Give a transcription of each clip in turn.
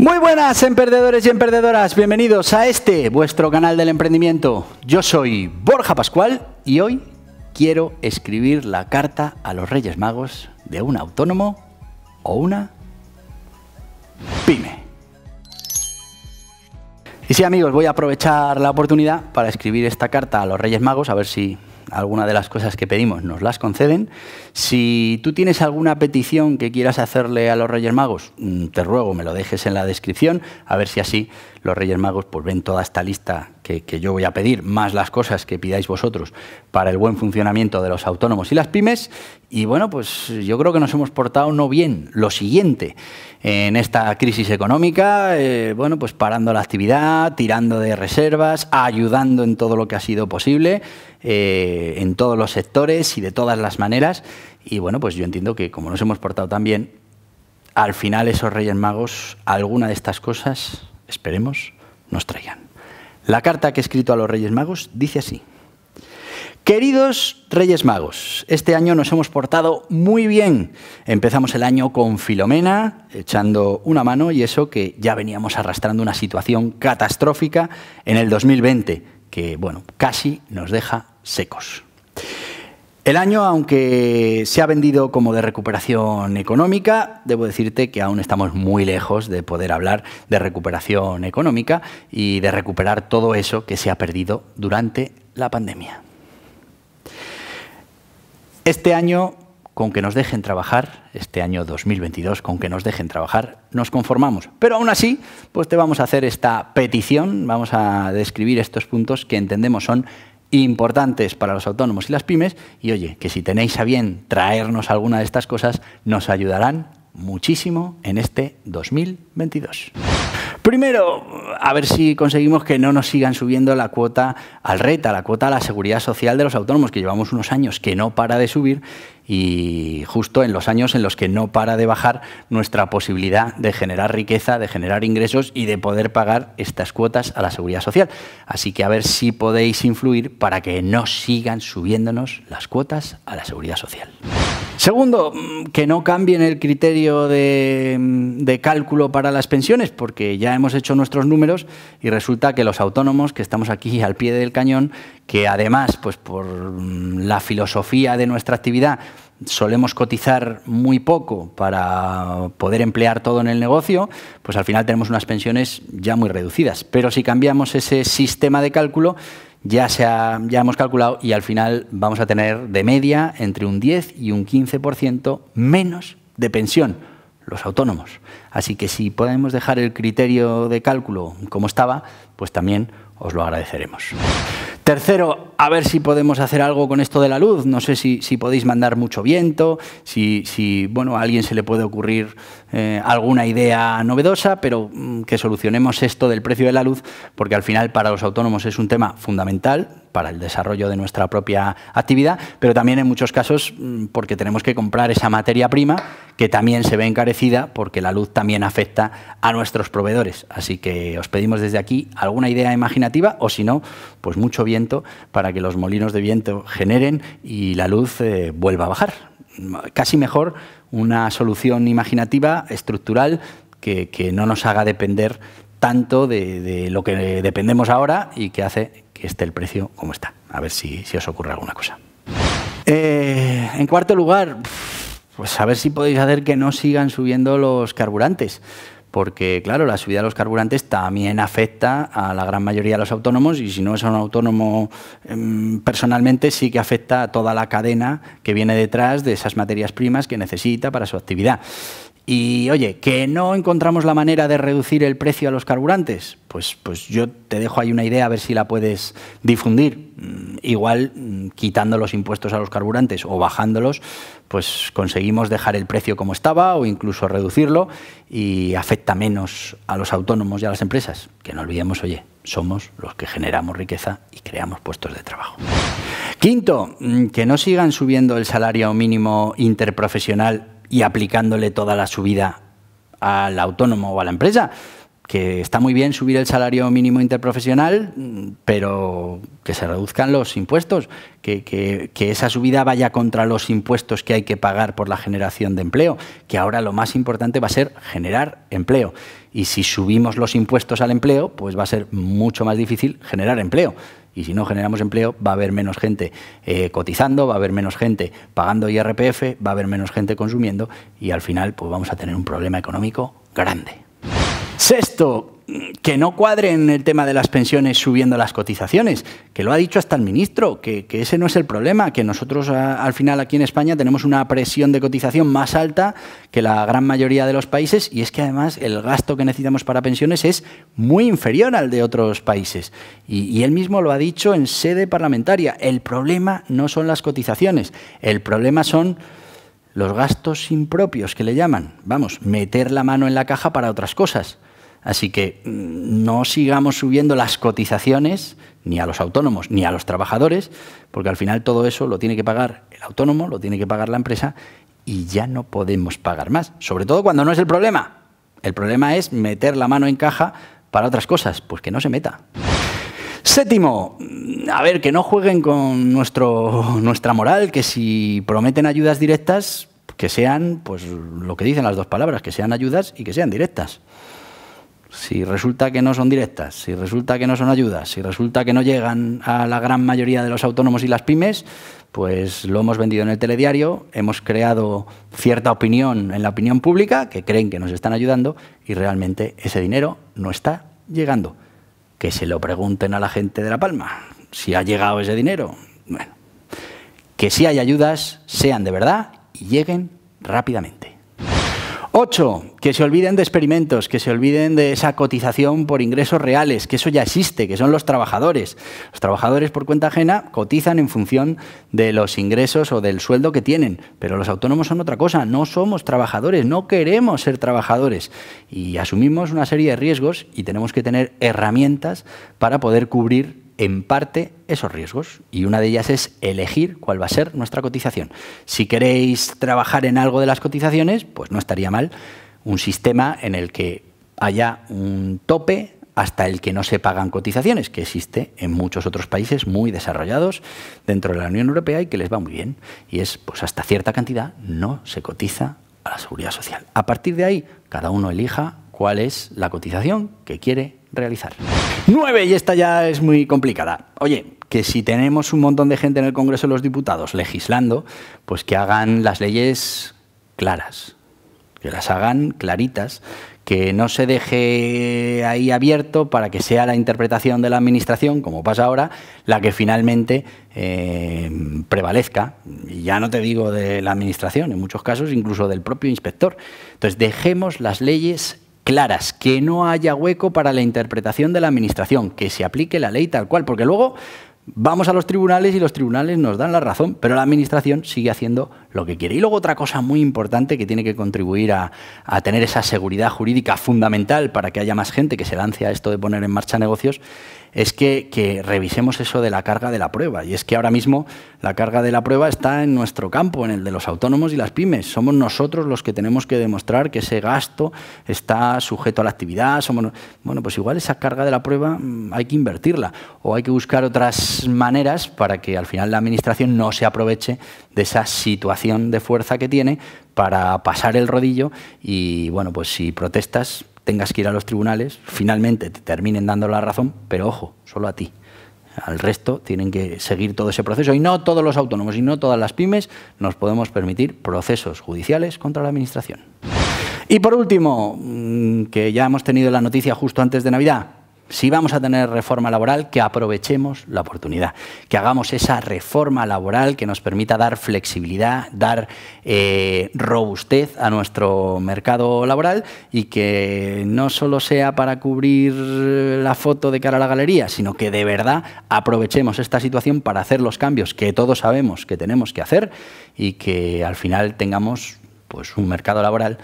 Muy buenas emprendedores y emprendedoras, bienvenidos a este, vuestro canal del emprendimiento. Yo soy Borja Pascual y hoy quiero escribir la carta a los Reyes Magos de un autónomo o una pyme. Y sí amigos, voy a aprovechar la oportunidad para escribir esta carta a los Reyes Magos, a ver si alguna de las cosas que pedimos nos las conceden. Si tú tienes alguna petición que quieras hacerle a los Reyes Magos, mm, te ruego me lo dejes en la descripción, a ver si así los Reyes Magos pues, ven toda esta lista que, yo voy a pedir, más las cosas que pidáis vosotros para el buen funcionamiento de los autónomos y las pymes. Y bueno, pues yo creo que nos hemos portado no bien. Lo siguiente, en esta crisis económica, eh, bueno, pues parando la actividad, tirando de reservas, ayudando en todo lo que ha sido posible. Eh, en todos los sectores y de todas las maneras. Y bueno, pues yo entiendo que como nos hemos portado tan bien, al final esos Reyes Magos, alguna de estas cosas, esperemos, nos traigan. La carta que he escrito a los Reyes Magos dice así. Queridos Reyes Magos, este año nos hemos portado muy bien. Empezamos el año con Filomena, echando una mano y eso que ya veníamos arrastrando una situación catastrófica en el 2020 que bueno, casi nos deja secos. El año, aunque se ha vendido como de recuperación económica, debo decirte que aún estamos muy lejos de poder hablar de recuperación económica y de recuperar todo eso que se ha perdido durante la pandemia. Este año con que nos dejen trabajar, este año 2022, con que nos dejen trabajar, nos conformamos. Pero aún así, pues te vamos a hacer esta petición, vamos a describir estos puntos que entendemos son importantes para los autónomos y las pymes. Y oye, que si tenéis a bien traernos alguna de estas cosas, nos ayudarán muchísimo en este 2022. Primero, a ver si conseguimos que no nos sigan subiendo la cuota al RETA, la cuota a la seguridad social de los autónomos, que llevamos unos años que no para de subir y justo en los años en los que no para de bajar nuestra posibilidad de generar riqueza, de generar ingresos y de poder pagar estas cuotas a la seguridad social. Así que a ver si podéis influir para que no sigan subiéndonos las cuotas a la seguridad social. Segundo, mm, que no cambien el criterio mm, de, cálculo para las pensiones, porque ya hemos hecho nuestros números y resulta que los autónomos, que estamos aquí al pie del cañón, que además, pues por mm, la filosofía de nuestra actividad, solemos cotizar muy poco para poder emplear todo en el negocio, pues al final tenemos unas pensiones ya muy reducidas. Pero si cambiamos ese sistema de cálculo, ya, se ha, hemos calculado y al final vamos a tener de media entre un 10 y un 15% menos de pensión los autónomos. Así que si podemos dejar el criterio de cálculo como estaba, pues también os lo agradeceremos. Tercero, a ver si podemos hacer algo con esto de la luz. No sé si, podéis mandar mucho viento, si, bueno, a alguien se le puede ocurrir eh, alguna idea novedosa, pero mm, que solucionemos esto del precio de la luz, porque al final para los autónomos es un tema fundamental para el desarrollo de nuestra propia actividad, pero también en muchos casos mm, porque tenemos que comprar esa materia prima que también se ve encarecida porque la luz también afecta a nuestros proveedores. Así que os pedimos desde aquí alguna idea imaginativa o si no, pues mucho viento para que los molinos de viento generen y la luz eh, vuelva a bajar. Casi mejor una solución imaginativa, estructural, que, no nos haga depender tanto de, lo que dependemos ahora y que hace que esté el precio como está. A ver si, os ocurre alguna cosa. Eh, en cuarto lugar, pues a ver si podéis hacer que no sigan subiendo los carburantes porque claro, la subida de los carburantes también afecta a la gran mayoría de los autónomos y si no es un autónomo em, personalmente sí que afecta a toda la cadena que viene detrás de esas materias primas que necesita para su actividad. Y oye, que no encontramos la manera de reducir el precio a los carburantes, pues, pues yo te dejo ahí una idea a ver si la puedes difundir. Mm, igual mm, quitando los impuestos a los carburantes o bajándolos, pues conseguimos dejar el precio como estaba o incluso reducirlo y afecta menos a los autónomos y a las empresas. Que no olvidemos, oye, somos los que generamos riqueza y creamos puestos de trabajo. Quinto, mm, que no sigan subiendo el salario mínimo interprofesional y aplicándole toda la subida al autónomo o a la empresa. Que está muy bien subir el salario mínimo interprofesional, pero que se reduzcan los impuestos, que, esa subida vaya contra los impuestos que hay que pagar por la generación de empleo, que ahora lo más importante va a ser generar empleo. Y si subimos los impuestos al empleo, pues va a ser mucho más difícil generar empleo. Y si no generamos empleo, va a haber menos gente eh, cotizando, va a haber menos gente pagando IRPF, va a haber menos gente consumiendo y al final pues vamos a tener un problema económico grande. Sexto, que no cuadren el tema de las pensiones subiendo las cotizaciones, que lo ha dicho hasta el ministro, que, ese no es el problema, que nosotros al final aquí en España tenemos una presión de cotización más alta que la gran mayoría de los países y es que además el gasto que necesitamos para pensiones es muy inferior al de otros países. y él mismo lo ha dicho en sede parlamentaria, el problema no son las cotizaciones, el problema son los gastos impropios que le llaman, vamos, meter la mano en la caja para otras cosas. Así que mm, no sigamos subiendo las cotizaciones ni a los autónomos ni a los trabajadores, porque al final todo eso lo tiene que pagar el autónomo, lo tiene que pagar la empresa y ya no podemos pagar más, sobre todo cuando no es el problema. El problema es meter la mano en caja para otras cosas, pues que no se meta. Séptimo, mm, a ver, que no jueguen con nuestra moral, que si prometen ayudas directas, que sean, pues lo que dicen las dos palabras, que sean ayudas y que sean directas si resulta que no son directas, si resulta que no son ayudas, si resulta que no llegan a la gran mayoría de los autónomos y las pymes, pues lo hemos vendido en el telediario, hemos creado cierta opinión en la opinión pública que creen que nos están ayudando y realmente ese dinero no está llegando. Que se lo pregunten a la gente de La Palma, si ha llegado ese dinero. Bueno, que si hay ayudas, sean de verdad y lleguen rápidamente. Ocho, que se olviden de experimentos, que se olviden de esa cotización por ingresos reales, que eso ya existe, que son los trabajadores. Los trabajadores por cuenta ajena cotizan en función de los ingresos o del sueldo que tienen, pero los autónomos son otra cosa, no somos trabajadores, no queremos ser trabajadores y asumimos una serie de riesgos y tenemos que tener herramientas para poder cubrir en parte esos riesgos y una de ellas es elegir cuál va a ser nuestra cotización. Si queréis trabajar en algo de las cotizaciones, pues no estaría mal un sistema en el que haya un tope hasta el que no se pagan cotizaciones, que existe en muchos otros países muy desarrollados dentro de la Unión Europea y que les va muy bien. Y es, pues hasta cierta cantidad no se cotiza a la seguridad social. A partir de ahí, cada uno elija cuál es la cotización que quiere realizar. Nueve, y esta ya es muy complicada. Oye, que si tenemos un montón de gente en el Congreso de los Diputados legislando, pues que hagan las leyes claras, que las hagan claritas, que no se deje ahí abierto para que sea la interpretación de la Administración, como pasa ahora, la que finalmente eh, prevalezca. Y ya no te digo de la Administración, en muchos casos incluso del propio inspector. Entonces, dejemos las leyes claras, que no haya hueco para la interpretación de la Administración, que se aplique la ley tal cual, porque luego vamos a los tribunales y los tribunales nos dan la razón, pero la Administración sigue haciendo lo que quiere. Y luego otra cosa muy importante que tiene que contribuir a, a, tener esa seguridad jurídica fundamental para que haya más gente que se lance a esto de poner en marcha negocios es que, revisemos eso de la carga de la prueba. Y es que ahora mismo la carga de la prueba está en nuestro campo, en el de los autónomos y las pymes. Somos nosotros los que tenemos que demostrar que ese gasto está sujeto a la actividad. Somos... Bueno, pues igual esa carga de la prueba mm, hay que invertirla o hay que buscar otras maneras para que al final la Administración no se aproveche de esa situación de fuerza que tiene para pasar el rodillo y, bueno, pues si protestas, tengas que ir a los tribunales, finalmente te terminen dando la razón, pero ojo, solo a ti. Al resto tienen que seguir todo ese proceso y no todos los autónomos y no todas las pymes nos podemos permitir procesos judiciales contra la Administración. Y por último, mm, que ya hemos tenido la noticia justo antes de Navidad, si vamos a tener reforma laboral, que aprovechemos la oportunidad, que hagamos esa reforma laboral que nos permita dar flexibilidad, dar eh, robustez a nuestro mercado laboral y que no solo sea para cubrir la foto de cara a la galería, sino que de verdad aprovechemos esta situación para hacer los cambios que todos sabemos que tenemos que hacer y que al final tengamos pues, un mercado laboral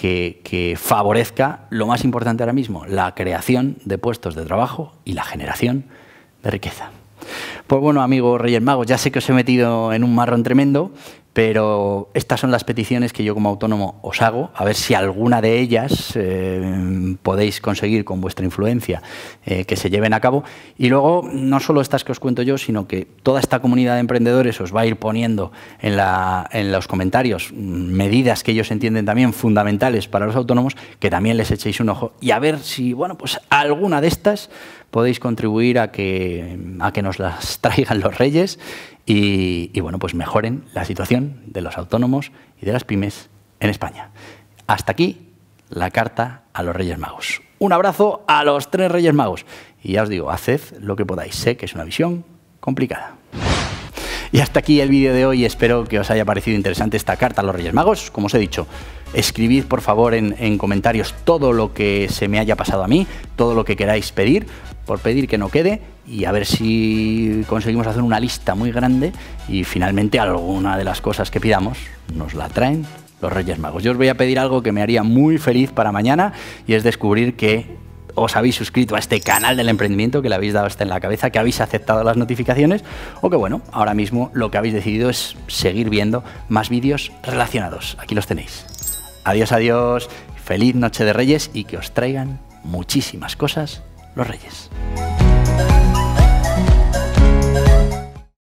que, favorezca lo más importante ahora mismo, la creación de puestos de trabajo y la generación de riqueza. Pues bueno, Rey Reyes Mago, ya sé que os he metido en un marrón tremendo, pero estas son las peticiones que yo como autónomo os hago, a ver si alguna de ellas eh, podéis conseguir con vuestra influencia eh, que se lleven a cabo. Y luego, no solo estas que os cuento yo, sino que toda esta comunidad de emprendedores os va a ir poniendo en, en los comentarios mm, medidas que ellos entienden también fundamentales para los autónomos, que también les echéis un ojo y a ver si, bueno, pues alguna de estas podéis contribuir a que, nos las traigan los reyes y, y bueno, pues mejoren la situación de los autónomos y de las pymes en España. Hasta aquí la carta a los Reyes Magos. Un abrazo a los tres Reyes Magos. Y ya os digo, haced lo que podáis. Sé que es una visión complicada. Y hasta aquí el vídeo de hoy. Espero que os haya parecido interesante esta carta a los Reyes Magos. Como os he dicho, escribid por favor en, comentarios todo lo que se me haya pasado a mí, todo lo que queráis pedir, por pedir que no quede y a ver si conseguimos hacer una lista muy grande y finalmente alguna de las cosas que pidamos nos la traen los Reyes Magos. Yo os voy a pedir algo que me haría muy feliz para mañana y es descubrir que os habéis suscrito a este canal del emprendimiento, que le habéis dado hasta en la cabeza, que habéis aceptado las notificaciones o que bueno, ahora mismo lo que habéis decidido es seguir viendo más vídeos relacionados. Aquí los tenéis. Adiós, adiós, feliz noche de Reyes y que os traigan muchísimas cosas los Reyes.